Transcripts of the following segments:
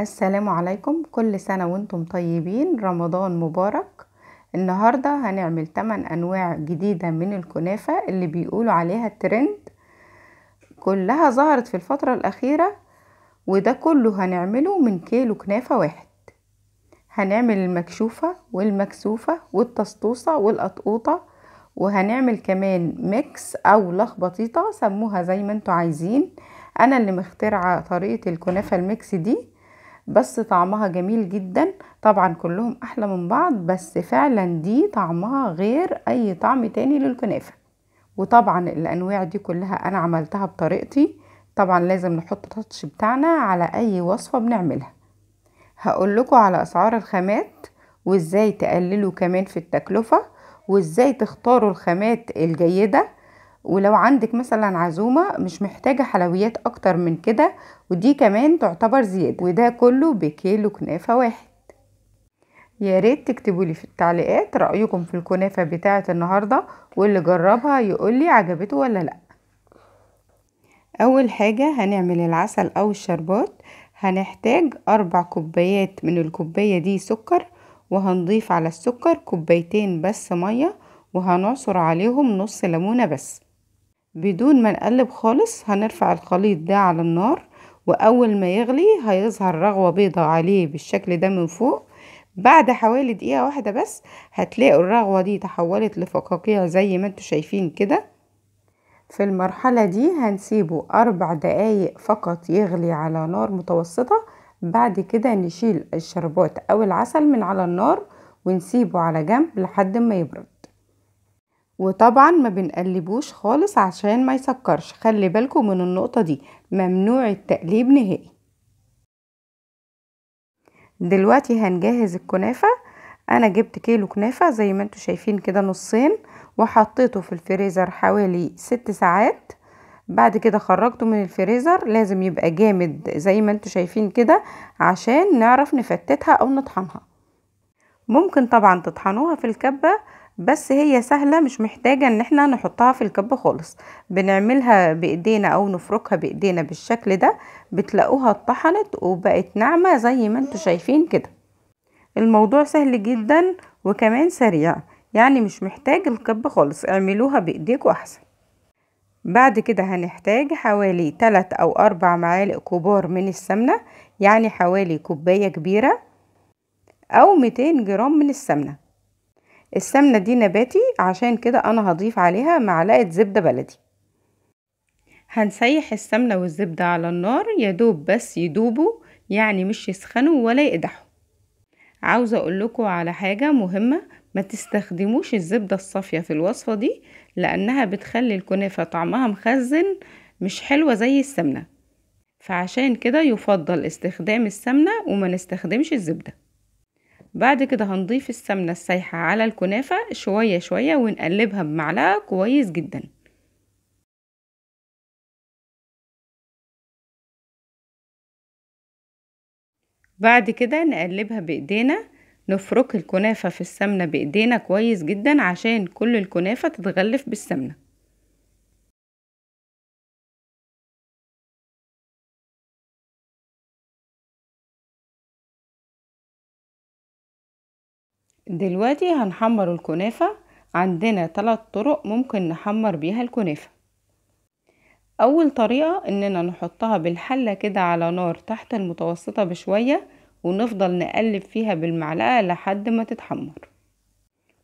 السلام عليكم كل سنة وانتم طيبين رمضان مبارك النهاردة هنعمل 8 أنواع جديدة من الكنافة اللي بيقولوا عليها الترند كلها ظهرت في الفترة الأخيرة وده كله هنعمله من كيلو كنافة واحد هنعمل المكشوفة والمكسوفة والتسطوصة والقطقوطة وهنعمل كمان ميكس أو لخبطيطة سموها زي ما انتوا عايزين أنا اللي مخترعة طريقة الكنافة الميكس دي بس طعمها جميل جدا طبعا كلهم احلى من بعض بس فعلا دي طعمها غير اي طعم تاني للكنافة وطبعا الانواع دي كلها انا عملتها بطريقتي طبعا لازم نحط تاتش بتاعنا على اي وصفة بنعملها هقول لكم على اسعار الخامات وازاي تقللوا كمان في التكلفة وازاي تختاروا الخامات الجيدة ولو عندك مثلا عزومة مش محتاجة حلويات اكتر من كده ودي كمان تعتبر زيادة وده كله بكيلو كنافة واحد يا ريت تكتبوا لي في التعليقات رأيكم في الكنافة بتاعة النهاردة واللي جربها يقول لي عجبته ولا لا اول حاجة هنعمل العسل او الشربات هنحتاج اربع كوبايات من الكوباية دي سكر وهنضيف على السكر كوبايتين بس مية وهنعصر عليهم نص ليمونة بس بدون ما نقلب خالص هنرفع الخليط ده على النار واول ما يغلي هيظهر رغوة بيضة عليه بالشكل ده من فوق بعد حوالي دقيقة واحدة بس هتلاقوا الرغوة دي تحولت لفقاقيع زي ما انتوا شايفين كده في المرحلة دي هنسيبه أربع دقايق فقط يغلي على نار متوسطة بعد كده نشيل الشربات أو العسل من على النار ونسيبه على جنب لحد ما يبرد وطبعا ما بنقلبوش خالص عشان ما يسكرش خلي بالكم من النقطة دي ممنوع التقليب نهائي دلوقتي هنجهز الكنافة انا جبت كيلو كنافة زي ما انتوا شايفين كده نصين وحطيته في الفريزر حوالي ست ساعات بعد كده خرجته من الفريزر لازم يبقى جامد زي ما انتوا شايفين كده عشان نعرف نفتتها او نطحنها ممكن طبعا تطحنوها في الكبة بس هي سهلة مش محتاجة ان احنا نحطها في الكب خالص بنعملها بايدينا او نفركها بايدينا بالشكل ده بتلاقوها اتطحنت وبقت ناعمة زي ما انتوا شايفين كده الموضوع سهل جدا وكمان سريع يعني مش محتاج الكب خالص اعملوها بايديكوا احسن بعد كده هنحتاج حوالي 3 او 4 معالق كبار من السمنة يعني حوالي كوباية كبيرة او 200 جرام من السمنة السمنة دي نباتي عشان كده أنا هضيف عليها معلقة زبدة بلدي هنسيح السمنة والزبدة على النار يدوب بس يدوبوا يعني مش يسخنوا ولا يقدحوا عاوزة أقول لكم على حاجة مهمة ما تستخدموش الزبدة الصافية في الوصفة دي لأنها بتخلي الكنافة طعمها مخزن مش حلوة زي السمنة فعشان كده يفضل استخدام السمنة وما نستخدمش الزبدة بعد كده هنضيف السمنة السايحة على الكنافة شوية شوية ونقلبها بمعلقة كويس جدا بعد كده نقلبها بإيدينا نفرك الكنافة في السمنة بإيدينا كويس جدا عشان كل الكنافة تتغلف بالسمنة دلوقتي هنحمر الكنافة عندنا ثلاث طرق ممكن نحمر بيها الكنافة اول طريقة اننا نحطها بالحلة كده على نار تحت المتوسطة بشوية ونفضل نقلب فيها بالمعلقة لحد ما تتحمر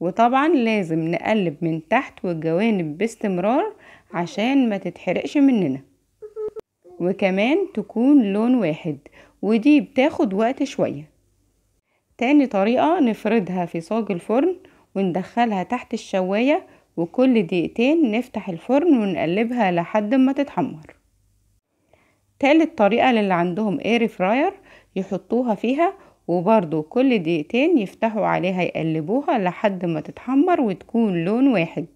وطبعا لازم نقلب من تحت والجوانب باستمرار عشان ما تتحرقش مننا وكمان تكون لون واحد ودي بتاخد وقت شوية تاني طريقة نفردها في صاج الفرن وندخلها تحت الشواية وكل دقيقتين نفتح الفرن ونقلبها لحد ما تتحمر تالت طريقة للي عندهم اير فراير يحطوها فيها وبرضو كل دقيقتين يفتحوا عليها يقلبوها لحد ما تتحمر وتكون لون واحد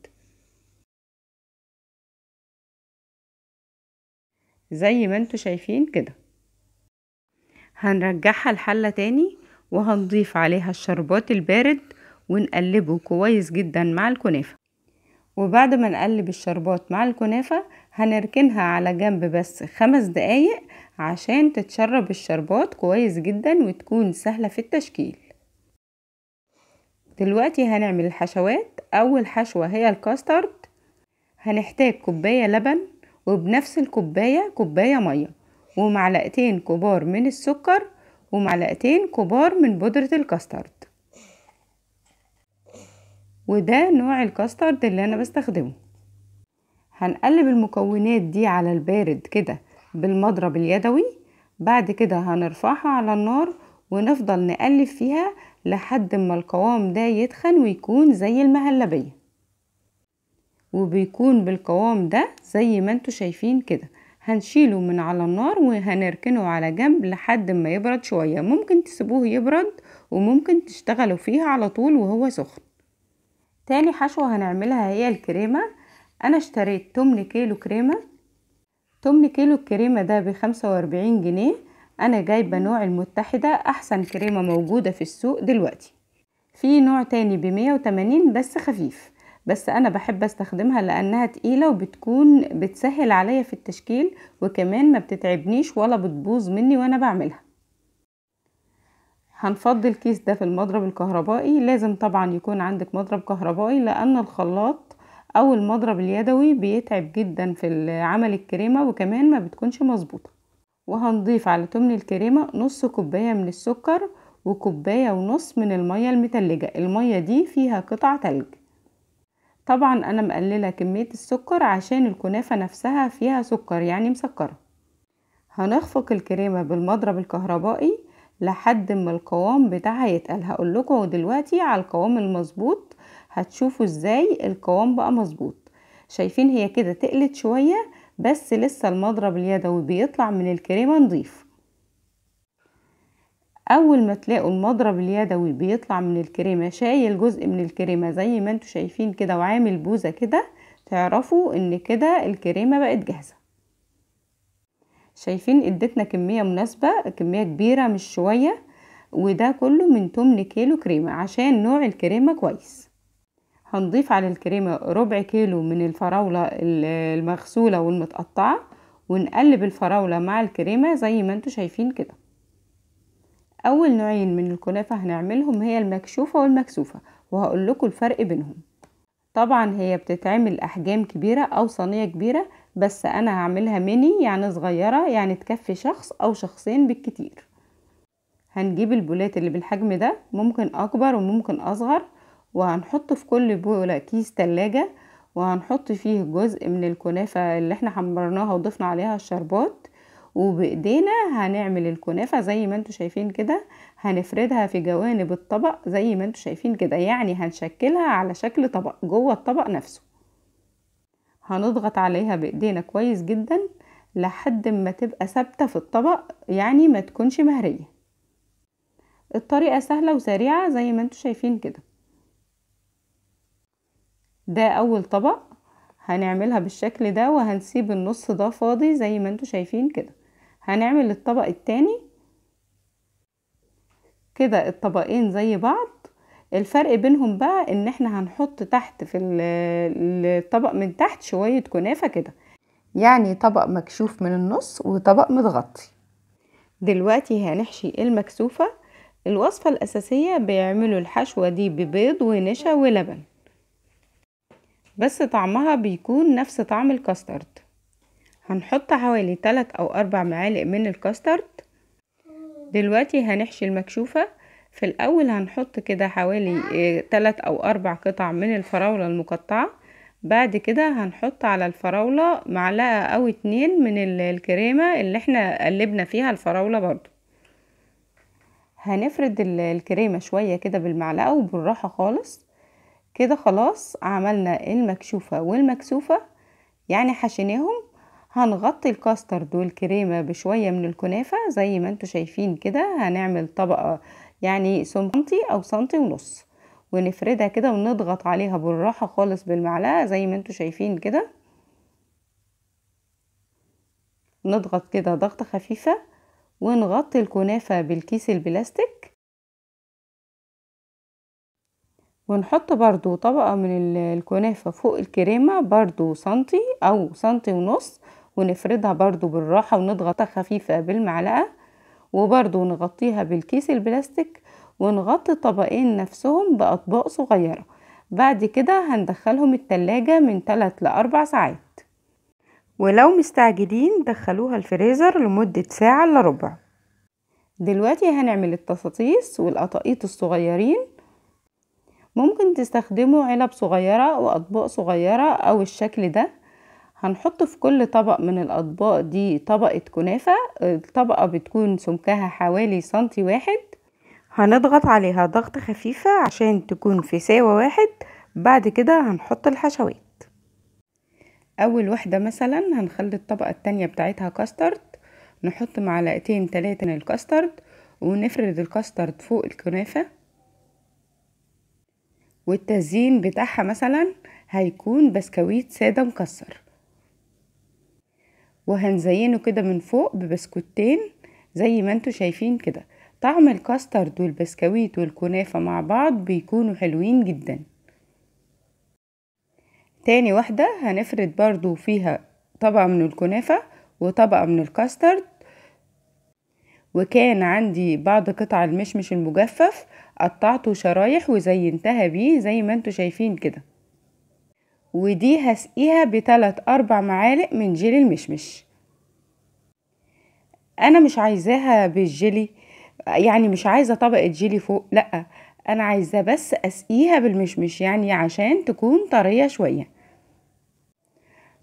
زي ما انتوا شايفين كده هنرجعها الحلة تاني وهنضيف عليها الشربات البارد ونقلبه كويس جدا مع الكنافة وبعد ما نقلب الشربات مع الكنافة هنركنها على جنب بس خمس دقايق عشان تتشرب الشربات كويس جدا وتكون سهلة في التشكيل دلوقتي هنعمل الحشوات اول حشوة هي الكاسترد هنحتاج كوباية لبن وبنفس الكوباية كوباية مية ومعلقتين كبار من السكر ومعلقتين كبار من بودرة الكاسترد وده نوع الكاسترد اللي انا بستخدمه هنقلب المكونات دي على البارد كده بالمضرب اليدوي بعد كده هنرفعها على النار ونفضل نقلب فيها لحد ما القوام ده يتخن ويكون زي المهلبية وبيكون بالقوام ده زي ما انتوا شايفين كده هنشيله من على النار وهنركنه على جنب لحد ما يبرد شوية ممكن تسيبوه يبرد وممكن تشتغلوا فيه على طول وهو سخن تاني حشوة هنعملها هي الكريمة انا اشتريت 8 كيلو كريمة 8 كيلو الكريمة ده بخمسة واربعين جنيه انا جايبة نوع المتحدة احسن كريمة موجودة في السوق دلوقتي في نوع تاني بمية وتمانين بس خفيف بس انا بحب استخدمها لانها تقيلة وبتكون بتسهل عليا في التشكيل وكمان ما بتتعبنيش ولا بتبوظ مني وانا بعملها هنفضي الكيس ده في المضرب الكهربائي لازم طبعا يكون عندك مضرب كهربائي لان الخلاط او المضرب اليدوي بيتعب جدا في عمل الكريمة وكمان ما بتكونش مظبوطة وهنضيف على تمن الكريمة نص كوباية من السكر وكوباية ونص من المية المتلجة المية دي فيها قطع تلج طبعا انا مقللة كمية السكر عشان الكنافة نفسها فيها سكر يعني مسكرة هنخفق الكريمة بالمضرب الكهربائي لحد ما القوام بتاعها يتقل هقول لكم دلوقتي على القوام المظبوط هتشوفوا ازاي القوام بقى مظبوط شايفين هي كده تقلت شوية بس لسه المضرب اليدوي بيطلع من الكريمة نضيف اول ما تلاقوا المضرب اليدوي بيطلع من الكريمة شايل جزء من الكريمة زي ما انتوا شايفين كده وعامل بوزة كده تعرفوا ان كده الكريمة بقت جاهزة شايفين ادتنا كمية مناسبة كمية كبيرة مش شوية وده كله من 8 كيلو كريمة عشان نوع الكريمة كويس هنضيف على الكريمة ربع كيلو من الفراولة المغسولة والمتقطعة ونقلب الفراولة مع الكريمة زي ما انتوا شايفين كده أول نوعين من الكنافة هنعملهم هي المكشوفة والمكسوفة وهقول لكم الفرق بينهم طبعا هي بتتعمل أحجام كبيرة أو صينية كبيرة بس أنا هعملها ميني يعني صغيرة يعني تكفي شخص أو شخصين بالكتير هنجيب البولات اللي بالحجم ده ممكن أكبر وممكن أصغر وهنحط في كل بولة كيس تلاجة وهنحط فيه جزء من الكنافة اللي احنا حمرناها وضفنا عليها الشربات وبايدينا هنعمل الكنافة زي ما انتوا شايفين كده هنفردها في جوانب الطبق زي ما انتوا شايفين كده يعني هنشكلها على شكل طبق جوه الطبق نفسه هنضغط عليها بايدينا كويس جدا لحد ما تبقى ثابتة في الطبق يعني ما تكونش مهرية الطريقة سهلة وسريعة زي ما انتوا شايفين كده ده اول طبق هنعملها بالشكل ده وهنسيب النص ده فاضي زي ما انتوا شايفين كده هنعمل الطبق التاني كده الطبقين زي بعض الفرق بينهم بقى ان احنا هنحط تحت في الطبق من تحت شوية كنافة كده يعني طبق مكشوف من النص وطبق متغطي دلوقتي هنحشي المكسوفة الوصفة الأساسية بيعملوا الحشوة دي ببيض ونشا ولبن بس طعمها بيكون نفس طعم الكاسترد هنحط حوالي 3 او 4 معالق من الكاسترد دلوقتي هنحشي المكشوفة في الاول هنحط كده حوالي 3 آه، او 4 قطع من الفراولة المقطعة بعد كده هنحط على الفراولة معلقة او اتنين من الكريمة اللي احنا قلبنا فيها الفراولة برضو هنفرد الكريمة شوية كده بالمعلقة وبالراحة خالص كده خلاص عملنا المكشوفة والمكسوفة يعني حشيناهم هنغطي الكاسترد والكريمة بشوية من الكنافة زي ما انتوا شايفين كده هنعمل طبقة يعني سنتي او سنتي ونص ونفردها كده ونضغط عليها بالراحة خالص بالمعلقة زي ما انتوا شايفين كده نضغط كده ضغطة خفيفة ونغطي الكنافة بالكيس البلاستيك ونحط برضو طبقة من الكنافة فوق الكريمة برضو سنتي او سنتي ونص ونفردها برضو بالراحة ونضغطها خفيفة بالمعلقة وبرضو نغطيها بالكيس البلاستيك ونغطي الطبقين نفسهم بأطباق صغيرة بعد كده هندخلهم التلاجة من 3 لأربع ساعات ولو مستعجلين دخلوها الفريزر لمدة ساعة لربع ربع دلوقتي هنعمل التصاطيس والقطاقيط الصغيرين ممكن تستخدموا علب صغيرة وأطباق صغيرة أو الشكل ده هنحط في كل طبق من الأطباق دي طبقة كنافة الطبقة آه، بتكون سمكها حوالي سنتي واحد هنضغط عليها ضغط خفيفة عشان تكون في ساوى واحد بعد كده هنحط الحشوات أول واحدة مثلا هنخلي الطبقة التانية بتاعتها كاسترد نحط معلقتين تلاتة من الكاسترد ونفرد الكاسترد فوق الكنافة والتزيين بتاعها مثلا هيكون بسكويت سادة مكسر وهنزينه كده من فوق ببسكوتين زي ما انتوا شايفين كده طعم الكاسترد والبسكويت والكنافة مع بعض بيكونوا حلوين جدا تاني واحدة هنفرد برضو فيها طبقة من الكنافة وطبقة من الكاسترد وكان عندي بعض قطع المشمش المجفف قطعته شرايح وزينتها بيه زي ما انتوا شايفين كده ودي هسقيها بتلات أربع معالق من جيلي المشمش أنا مش عايزاها بالجيلي يعني مش عايزة طبقة جيلي فوق لأ أنا عايزة بس أسقيها بالمشمش يعني عشان تكون طرية شوية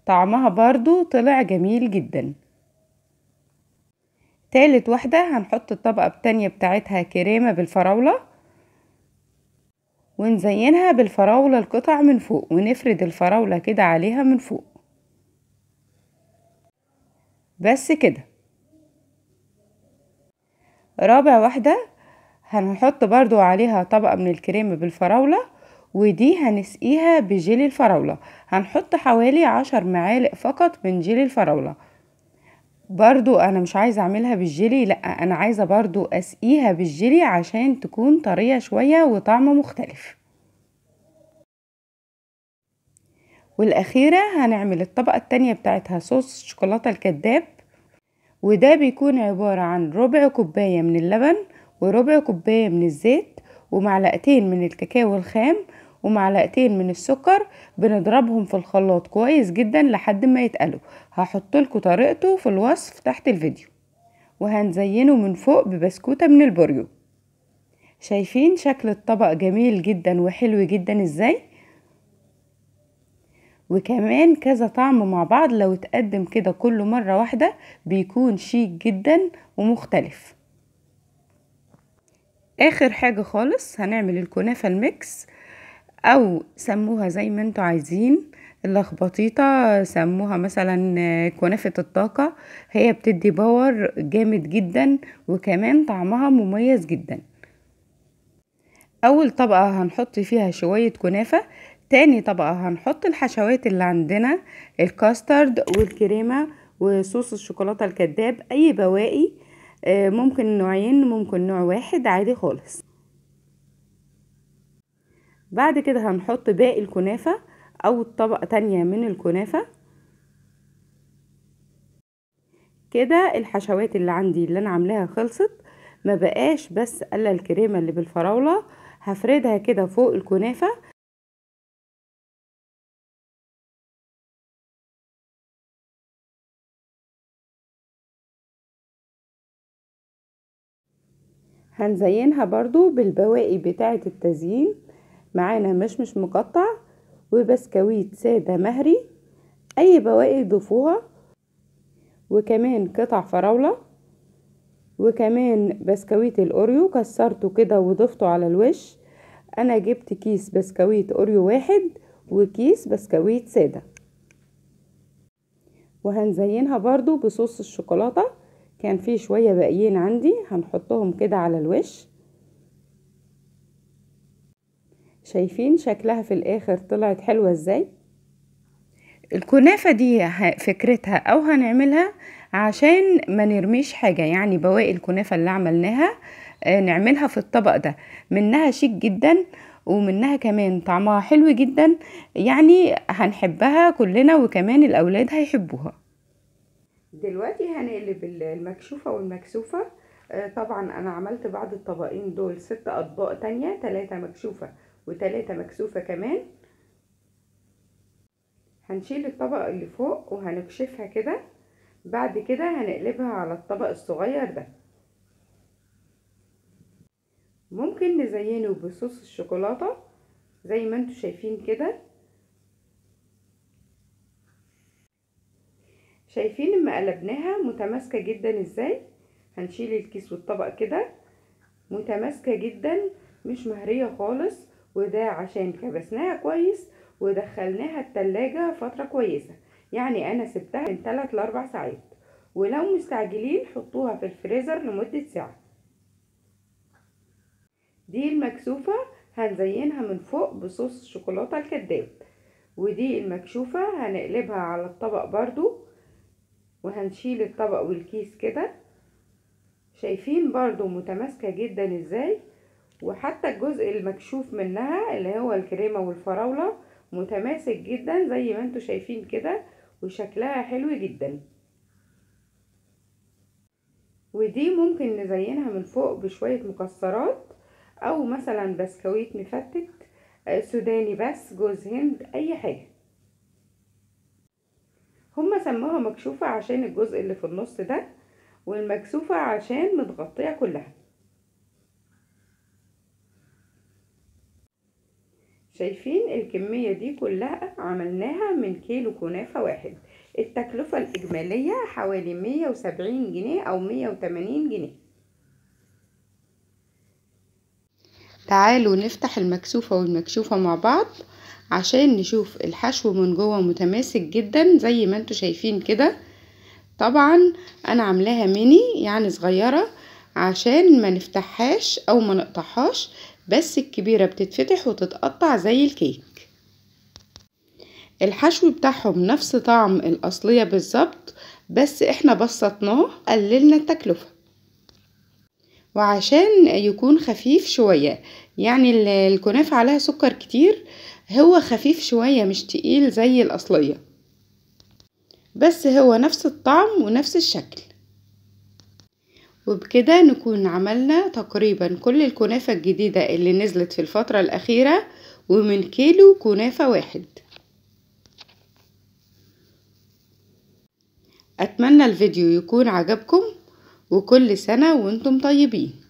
طعمها برضو طلع جميل جدا تالت واحدة هنحط الطبقة التانية بتاعتها كريمة بالفراولة ونزينها بالفراولة القطع من فوق ونفرد الفراولة كده عليها من فوق بس كده رابع واحدة هنحط برضو عليها طبقة من الكريمة بالفراولة ودي هنسقيها بجيل الفراولة هنحط حوالي عشر معالق فقط من جيل الفراولة برضو انا مش عايزة اعملها بالجيلي لا انا عايزة برضو اسقيها بالجيلي عشان تكون طرية شوية وطعم مختلف والاخيرة هنعمل الطبقة التانية بتاعتها صوص شوكولاتة الكذاب وده بيكون عبارة عن ربع كوباية من اللبن وربع كوباية من الزيت ومعلقتين من الكاكاو الخام ومعلقتين من السكر بنضربهم في الخلاط كويس جدا لحد ما يتقلوا هحط لكم طريقته في الوصف تحت الفيديو وهنزينه من فوق ببسكوتة من البوريو شايفين شكل الطبق جميل جدا وحلو جدا ازاي وكمان كذا طعم مع بعض لو اتقدم كده كل مرة واحدة بيكون شيك جدا ومختلف اخر حاجة خالص هنعمل الكنافة الميكس او سموها زي ما انتوا عايزين اللخبطيطة سموها مثلا آه، كنافة الطاقة هي بتدي باور جامد جدا وكمان طعمها مميز جدا اول طبقة هنحط فيها شوية كنافة تاني طبقة هنحط الحشوات اللي عندنا الكاسترد والكريمة وصوص الشوكولاتة الكذاب اي بواقي آه، ممكن نوعين ممكن نوع واحد عادي خالص بعد كده هنحط باقي الكنافة او طبقة تانية من الكنافة كده الحشوات اللي عندي اللي انا عاملاها خلصت ما بقاش بس الا الكريمة اللي بالفراولة هفردها كده فوق الكنافة هنزينها برضو بالبواقي بتاعة التزيين معانا مشمش مقطع وبسكويت سادة مهري أي بواقي ضيفوها وكمان قطع فراولة وكمان بسكويت الأوريو كسرته كده وضفته على الوش أنا جبت كيس بسكويت أوريو واحد وكيس بسكويت سادة وهنزينها برضو بصوص الشوكولاتة كان فيه شوية باقيين عندي هنحطهم كده على الوش شايفين شكلها في الاخر طلعت حلوة ازاي الكنافة دي فكرتها او هنعملها عشان ما نرميش حاجة يعني بواقي الكنافة اللي عملناها آه، نعملها في الطبق ده منها شيك جدا ومنها كمان طعمها حلو جدا يعني هنحبها كلنا وكمان الاولاد هيحبوها دلوقتي هنقلب المكشوفة والمكسوفة آه، طبعا انا عملت بعد الطبقين دول ست اطباق تانية تلاتة مكشوفة وتلاتة مكسوفة كمان هنشيل الطبقة اللي فوق وهنكشفها كده بعد كده هنقلبها على الطبق الصغير ده ممكن نزينه بصوص الشوكولاتة زي ما انتوا شايفين كده شايفين لما قلبناها متماسكة جدا ازاي هنشيل الكيس والطبق كده متماسكة جدا مش مهرية خالص وده عشان كبسناها كويس ودخلناها التلاجة فترة كويسة يعني انا سبتها من 3 ل 4 ساعات ولو مستعجلين حطوها في الفريزر لمدة ساعة دي المكسوفة هنزينها من فوق بصوص شوكولاتة الكداب ودي المكشوفة هنقلبها على الطبق برضو وهنشيل الطبق والكيس كده شايفين برضو متماسكة جدا ازاي وحتى الجزء المكشوف منها اللي هو الكريمة والفراولة متماسك جدا زي ما انتوا شايفين كده وشكلها حلو جدا ودي ممكن نزينها من فوق بشوية مكسرات او مثلا بسكويت مفتت آه، سوداني بس جوز هند اي حاجة هما سموها مكشوفة عشان الجزء اللي في النص ده والمكسوفة عشان متغطية كلها شايفين الكمية دي كلها عملناها من كيلو كنافة واحد التكلفة الإجمالية حوالي 170 جنيه أو 180 جنيه تعالوا نفتح المكسوفة والمكشوفة مع بعض عشان نشوف الحشو من جوه متماسك جدا زي ما انتوا شايفين كده طبعا انا عاملاها ميني يعني صغيرة عشان ما نفتحهاش او ما نقطعهاش بس الكبيرة بتتفتح وتتقطع زي الكيك الحشو بتاعهم نفس طعم الأصلية بالظبط بس احنا بسطناه قللنا التكلفة وعشان يكون خفيف شوية يعني الكنافة عليها سكر كتير هو خفيف شوية مش تقيل زي الأصلية بس هو نفس الطعم ونفس الشكل وبكده نكون عملنا تقريبا كل الكنافة الجديدة اللي نزلت في الفترة الأخيرة ومن كيلو كنافة واحد أتمنى الفيديو يكون عجبكم وكل سنة وانتم طيبين